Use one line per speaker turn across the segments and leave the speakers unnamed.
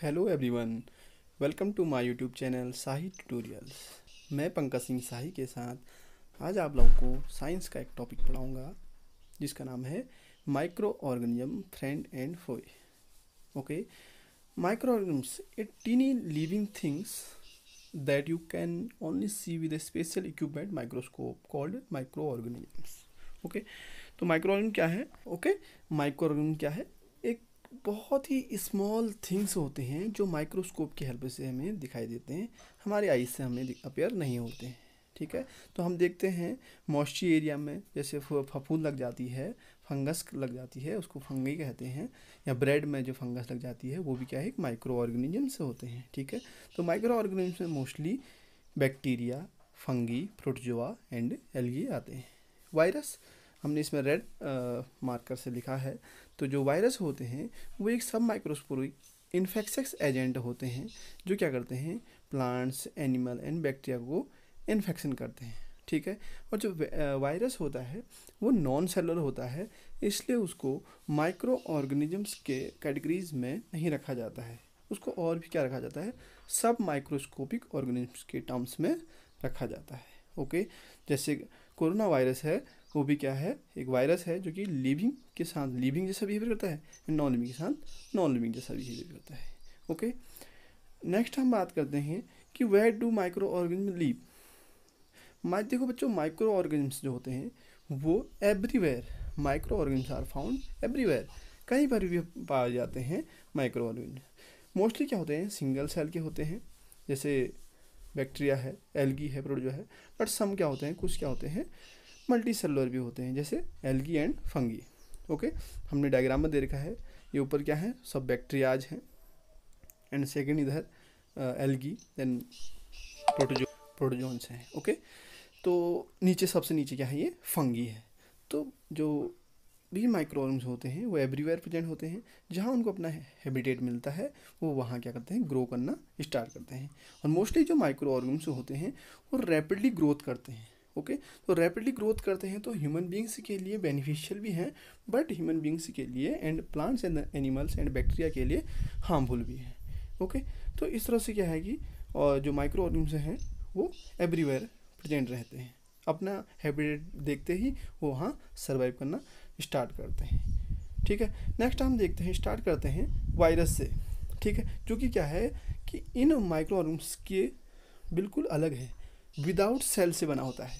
Hello everyone welcome to my YouTube channel Shahi tutorials मैं पंकज सिंह शाही के साथ आज आप लोगों को साइंस का एक टॉपिक पढ़ाऊँगा जिसका नाम है micro organism friend and foe okay micro organisms a tiny living things that you can only see with a special equipment microscope called micro organisms okay तो माइक्रो ऑर्गेनिज्म क्या है ओके माइक्रो ऑर्गेनिज्म क्या है एक बहुत ही small things होते हैं जो माइक्रोस्कोप की हेल्प से हमें दिखाई देते हैं हमारे आई से हमें अपेयर नहीं होते हैं ठीक है तो हम देखते हैं मॉइस्चर एरिया में जैसे फफूल लग जाती है फंगस लग जाती है उसको फंगी कहते हैं या ब्रेड में जो फंगस लग जाती है वो भी क्या है एक माइक्रो ऑर्गेनिज्म से होते हैं ठीक है तो माइक्रो ऑर्गेनिज्म में mostly bacteria fungi protozoa and algae आते हैं वायरस हमने इसमें रेड मार्कर से लिखा है तो जो वायरस होते हैं वो एक सब माइक्रोस्पोरिक इन्फेक्शस एजेंट होते हैं जो क्या करते हैं प्लांट्स एनिमल एंड बैक्टीरिया को इन्फेक्शन करते हैं ठीक है और जो वायरस होता है वो नॉन सेलुलर होता है इसलिए उसको माइक्रो ऑर्गेनिजम्स के कैटेगरीज में नहीं रखा जाता है उसको और भी क्या रखा जाता है सब माइक्रोस्कोपिक ऑर्गेनिजम्स के टर्म्स में रखा जाता है ओके जैसे कोरोना वायरस है वो भी क्या है एक वायरस है जो कि लिविंग के साथ लिविंग जैसा बिहेवियर करता है नॉन लिविंग के साथ नॉन लिविंग जैसा बिहेवियर करता है ओके नेक्स्ट हम बात करते हैं कि where do micro organism live माइ देखो बच्चों माइक्रो ऑर्गेनिज्म्स जो होते हैं वो everywhere micro organisms are found everywhere कहीं पर भी पाए जाते हैं माइक्रो ऑर्गेनिज्म मोस्टली क्या होते हैं सिंगल सेल के होते हैं जैसे बैक्टीरिया है एल्गी है प्रोटोजो है बट सम क्या होते हैं कुछ क्या होते हैं मल्टी सेलुलर भी होते हैं जैसे एल्गी एंड फंगी ओके हमने डायग्राम में दे रखा है ये ऊपर क्या है सब बैक्टीरियाज हैं एंड सेकेंड इधर एल्गी देन प्रोटोजो प्रोटोजोन्स हैं ओके तो नीचे सबसे नीचे क्या है ये फंगी है तो जो भी माइक्रोवर्म्स होते हैं वो एवरीवेयर प्रेजेंट होते हैं जहाँ उनको अपना हैबिटेट मिलता है वो वहाँ क्या करते हैं ग्रो करना स्टार्ट करते हैं और मोस्टली जो माइक्रो ऑर्गम्स होते हैं वो रैपिडली ग्रोथ करते हैं ओके तो रैपिडली ग्रोथ करते हैं तो ह्यूमन बींग्स के लिए बेनिफिशियल भी हैं बट ह्यूमन बींग्स के लिए and plants and animals and bacteria के लिए हार्मफुल भी हैं ओके तो इस तरह से क्या है कि और जो माइक्रो ऑर्गेनिज्म हैं वो एवरीवेयर प्रेजेंट रहते हैं अपना हैबिटेट देखते ही वो वहाँ सर्वाइव करना स्टार्ट करते हैं ठीक है नेक्स्ट हम देखते हैं स्टार्ट करते हैं वायरस से ठीक है जो कि क्या है कि इन माइक्रो ऑर्गेनिम्स के बिल्कुल अलग है विदाउट सेल से बना होता है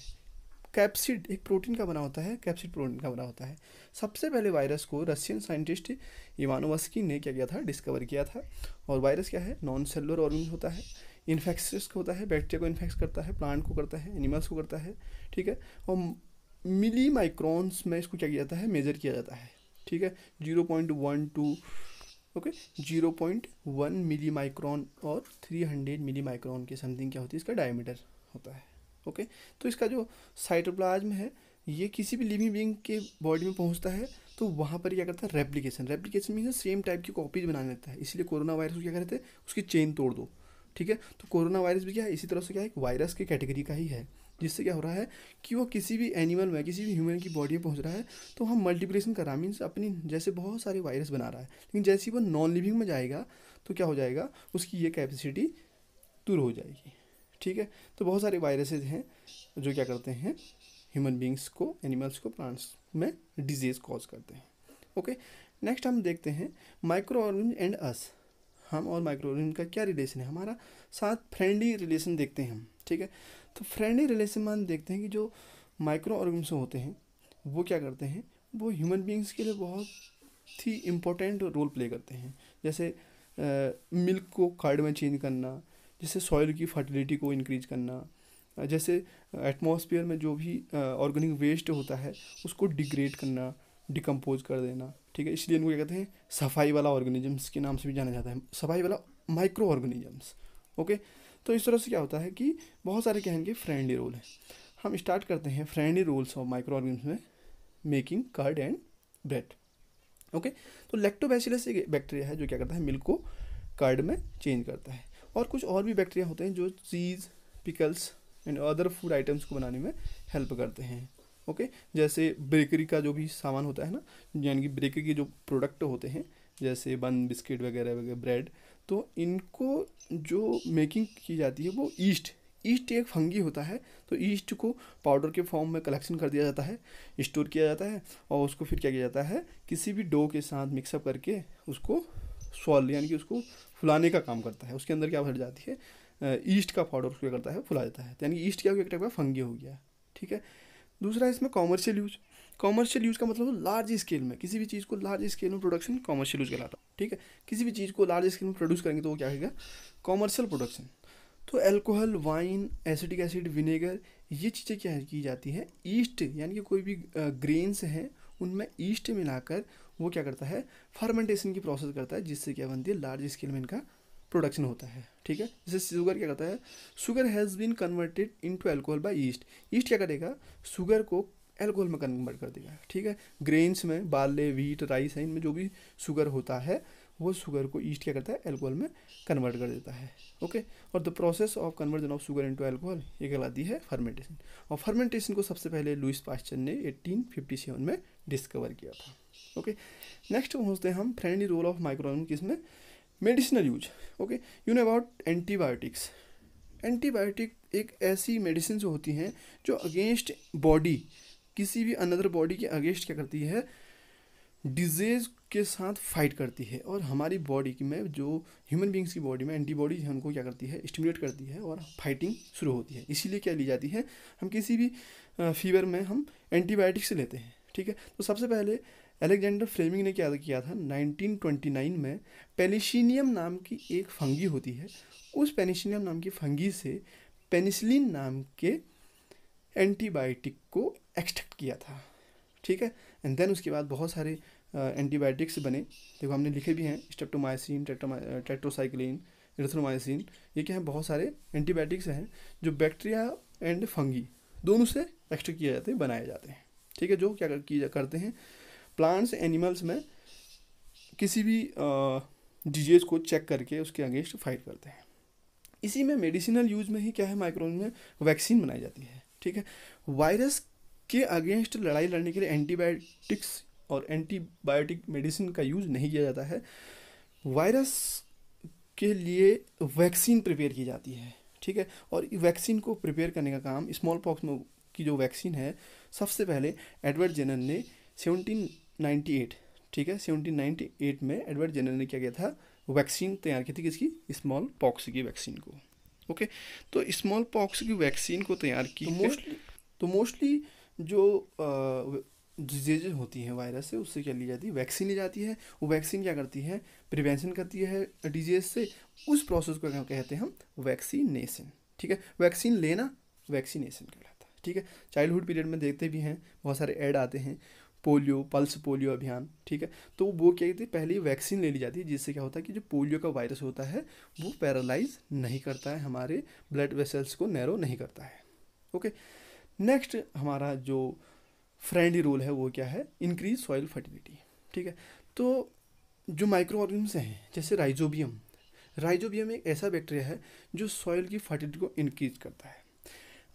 कैप्सिड एक प्रोटीन का बना होता है कैप्सिड प्रोटीन का बना होता है सबसे पहले वायरस को रशियन साइंटिस्ट इवानोवस्की ने क्या किया था डिस्कवर किया था और वायरस क्या है नॉन सेलुलर ऑर्गन होता है इन्फेक्शस होता है बैक्टीरिया को इन्फेक्ट करता है प्लांट को करता है एनिमल्स को करता है ठीक है और मिली माइक्रॉन्स में इसको क्या किया जाता है मेजर किया जाता है ठीक है zero point one two okay zero point one milli micron और थ्री हंड्रेड मिली माइक्रॉन के समथिंग क्या होती है इसका डायमीटर होता है ओके तो इसका जो साइटोप्लाज्म है ये किसी भी लिविंग बींग के बॉडी में पहुंचता है तो वहाँ पर क्या करता है replication replication mean same type की कॉपीज बना लेता है इसलिए कोरोना वायरस को क्या करते हैं उसकी चेन तोड़ दो ठीक है तो कोरोना वायरस भी क्या है इसी तरह से क्या है वायरस की कैटेगरी का ही है जिससे क्या हो रहा है कि वो किसी भी एनिमल में किसी भी ह्यूमन की बॉडी में पहुंच रहा है तो हम मल्टीप्लिकेशन कर रहा है मीन्स अपनी जैसे बहुत सारे वायरस बना रहा है लेकिन जैसे ही वो नॉन लिविंग में जाएगा तो क्या हो जाएगा उसकी ये कैपेसिटी दूर हो जाएगी ठीक है तो बहुत सारे वायरसेज हैं जो क्या करते हैं ह्यूमन बींग्स को एनिमल्स को प्लांट्स में डिजीज़ कॉज करते हैं ओके नेक्स्ट हम देखते हैं माइक्रो ऑर्गन एंड अस हम और माइक्रो ऑर्गन का क्या रिलेशन है हमारा साथ फ्रेंडली रिलेशन देखते हैं हम ठीक है तो फ्रेंडली रिलेशन में हम देखते हैं कि जो माइक्रो ऑर्गन्स होते हैं वो क्या करते हैं वो ह्यूमन बींग्स के लिए बहुत ही इम्पोर्टेंट रोल प्ले करते हैं जैसे मिल्क को कार्ड में चेंज करना जैसे सॉइल की फर्टिलिटी को इंक्रीज करना जैसे एटमॉस्फेयर में जो भी ऑर्गेनिक वेस्ट होता है उसको डिग्रेड करना डिकम्पोज कर देना ठीक है इसलिए इनको क्या कहते हैं सफाई वाला ऑर्गेनिजम्स के नाम से भी जाना जाता है सफाई वाला माइक्रो ऑर्गेनिजम्स ओके तो इस तरह से क्या होता है कि बहुत सारे कहेंगे फ्रेंडली रोल हैं हम स्टार्ट करते हैं friendly roles of micro organism में making curd and bread okay तो लेक्टोबैसिलस एक बैक्टीरिया है जो क्या करता है मिल्क को कर्ड में चेंज करता है और कुछ और भी बैक्टीरिया होते हैं जो cheese pickles and other food items को बनाने में हेल्प करते हैं ओके okay? जैसे बेकरी का जो भी सामान होता है ना यानी कि बेकरी के जो प्रोडक्ट होते हैं जैसे बन बिस्किट वगैरह वगैरह ब्रेड तो इनको जो मेकिंग की जाती है वो ईस्ट ईस्ट एक फंगी होता है तो ईस्ट को पाउडर के फॉर्म में कलेक्शन कर दिया जाता है स्टोर किया जाता है और उसको फिर क्या किया जाता है किसी भी डो के साथ मिक्सअप करके उसको सॉल्व यानी कि उसको फुलाने का काम करता है उसके अंदर क्या भर जाती है ईस्ट का पाउडर उसको करता है फुला देता है तो यानी ईस्ट क्या हो गया एक टाइप का फंगी हो गया ठीक है दूसरा इसमें कॉमर्शियल यूज कॉमर्शियल यूज़ का मतलब लार्ज स्केल में किसी भी चीज़ को लार्ज स्केल में प्रोडक्शन कॉमर्शियल यूज कहलाता है ठीक है किसी भी चीज़ को लार्ज स्केल में प्रोड्यूस करेंगे तो वो क्या होगा कॉमर्शियल प्रोडक्शन तो alcohol wine acidic acid vinegar ये चीज़ें क्या की जाती हैं ईस्ट यानी कि कोई भी ग्रेन्स हैं उनमें ईस्ट मिलाकर वो क्या करता है फर्मेंटेशन की प्रोसेस करता है जिससे क्या बनती है लार्ज स्केल में इनका प्रोडक्शन होता है ठीक है जैसे शुगर क्या करता है sugar has been converted into alcohol by yeast yeast क्या करेगा शुगर को एल्कोहल में कन्वर्ट कर देगा ठीक है ग्रेन्स में बाले व्हीट राइस है इनमें जो भी शुगर होता है वो शुगर को ईस्ट क्या करता है एल्कोहल में कन्वर्ट कर देता है ओके और the process of conversion of sugar into alcohol ये कहलाती है फर्मेंटेशन और फर्मेंटेशन को सबसे पहले लुइस पाश्चन ने 1857 में डिस्कवर किया था ओके नेक्स्ट पहुँचते हैं हम फ्रेंडली रोल ऑफ माइक्रोन किसमें medicinal use okay you know about antibiotics antibiotic एक ऐसी मेडिसिन होती हैं जो अगेंस्ट बॉडी किसी भी अनदर बॉडी के अगेंस्ट क्या करती है डिजीज़ के साथ फाइट करती है और हमारी बॉडी की में जो ह्यूमन बींग्स की बॉडी में एंटीबॉडीज है उनको क्या करती है स्टिमुलेट करती है और फाइटिंग शुरू होती है इसीलिए क्या ली जाती है हम किसी भी फीवर में हम एंटीबायोटिक्स लेते हैं ठीक है तो सबसे पहले एलेक्जेंडर फ्लेमिंग ने क्या किया था 1929 में पेनिशीनियम नाम की एक फंगी होती है उस पेनिशीनियम नाम की फंगी से पेनिसिलिन नाम के एंटीबायोटिक को एक्सट्रैक्ट किया था ठीक है एंड देन उसके बाद बहुत सारे एंटीबायोटिक्स बने देखो हमने लिखे भी हैं स्टेप्टोमाइसिन टेट्रोसाइक्लिन इथ्रोमाइसिन ये क्या है बहुत सारे एंटीबायोटिक्स हैं जो बैक्टीरिया एंड फंगी दोनों से एक्स्ट्रा किए जाते हैं बनाए जाते हैं ठीक है जो क्या किया करते हैं प्लांट्स एनिमल्स में किसी भी डिजीज़ को चेक करके उसके अगेंस्ट फाइट करते हैं इसी में मेडिसिनल यूज में ही क्या है माइक्रोन में वैक्सीन बनाई जाती है ठीक है वायरस के अगेंस्ट लड़ाई लड़ने के लिए एंटीबायोटिक्स और एंटीबायोटिक मेडिसिन का यूज़ नहीं किया जाता है वायरस के लिए वैक्सीन प्रिपेयर की जाती है ठीक है और वैक्सीन को प्रिपेयर करने का काम स्मॉल पॉक्स में की जो वैक्सीन है सबसे पहले एडवर्ड जेनर ने 1798 ठीक है 1798 में एडवर्ड जेनर ने क्या किया था वैक्सीन तैयार की थी किसकी स्मॉल पॉक्स की वैक्सीन को ओके तो स्मॉल पॉक्स की वैक्सीन को तैयार की तो मोस्टली तो मोस्टली जो डिजीजेज होती हैं वायरस से उससे क्या ली जाती है वैक्सीन ली जाती है वो वैक्सीन क्या करती है प्रिवेंशन करती है डिजीज से उस प्रोसेस को क्या कहते हैं हम वैक्सीनेशन ठीक है वैक्सीन लेना वैक्सीनेशन कहलाता है ठीक है चाइल्डहुड पीरियड में देखते भी हैं बहुत सारे ऐड आते हैं पोलियो पल्स पोलियो अभियान ठीक है तो वो क्या कहते हैं पहले ही वैक्सीन ले ली जाती है जिससे क्या होता है कि जो पोलियो का वायरस होता है वो पैरालाइज नहीं करता है हमारे ब्लड वेसल्स को नैरो नहीं करता है ओके नेक्स्ट हमारा जो फ्रेंडली रोल है वो क्या है इंक्रीज सॉइल फर्टिलिटी ठीक है तो जो माइक्रो ऑर्गेनिम्स हैं जैसे राइजोबियम राइजोबियम एक ऐसा बैक्टीरिया है जो सॉइल की फर्टिलिटी को इंक्रीज करता है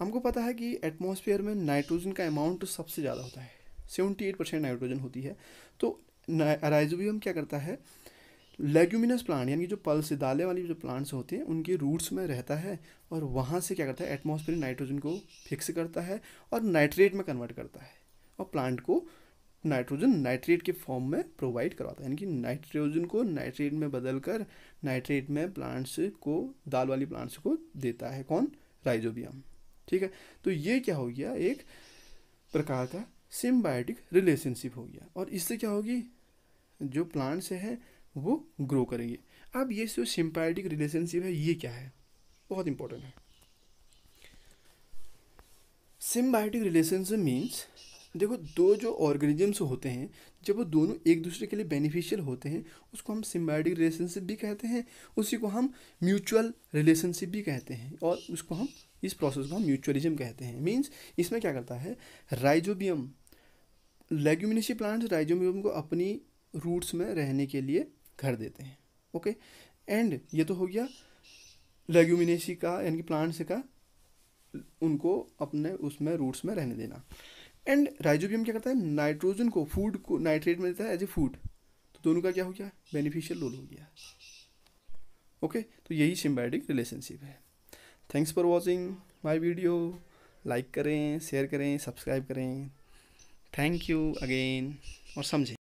हमको पता है कि एटमॉस्फेयर में नाइट्रोजन का अमाउंट तो सबसे ज़्यादा होता है सेवेंटी एट परसेंट नाइट्रोजन होती है तो राइजोबियम क्या करता है लेग्यूमिनस प्लांट यानी जो पल्स दाले वाली जो प्लांट्स होते हैं उनके रूट्स में रहता है और वहाँ से क्या करता है एटमॉस्फेयर नाइट्रोजन को फिक्स करता है और नाइट्रेट में कन्वर्ट करता है और प्लांट को नाइट्रोजन नाइट्रेट के फॉर्म में प्रोवाइड करवाता है यानी कि नाइट्रोजन को नाइट्रेट में बदल कर नाइट्रेट में प्लांट्स को दाल वाली प्लांट्स को देता है कौन राइजोबियम ठीक है तो ये क्या हो गया एक प्रकार का सिम्बायोटिक रिलेशनशिप हो गया और इससे क्या होगी जो प्लांट्स हैं वो ग्रो करेंगे अब ये जो सिम्पायोटिक रिलेशनशिप है ये क्या है बहुत इंपॉर्टेंट है सिम्बायोटिक रिलेशनशिप मीन्स देखो दो जो ऑर्गेनिजम्स होते हैं जब वो दोनों एक दूसरे के लिए बेनिफिशियल होते हैं उसको हम सिम्बायोटिक रिलेशनशिप भी कहते हैं उसी को हम म्यूचुअल रिलेशनशिप भी कहते हैं और उसको हम इस प्रोसेस को हम म्यूचुअलिज्म कहते हैं मीन्स इसमें क्या करता है राइजोबियम लेग्यूमिनेसी प्लांट्स राइजोबियम को अपनी रूट्स में रहने के लिए घर देते हैं ओके एंड ये तो हो गया लेग्यूमिनेसी का यानी कि प्लांट्स का उनको अपने उसमें रूट्स में रहने देना एंड राइजोबियम क्या करता है नाइट्रोजन को फूड को नाइट्रेट में देता है एज ए फूड तो दोनों का क्या हो गया बेनिफिशियल रोल हो गया ओके okay? तो यही सिम्बायोटिक रिलेशनशिप है thanks for watching my video like करें शेयर करें सब्सक्राइब करें थैंक यू अगेन और समझें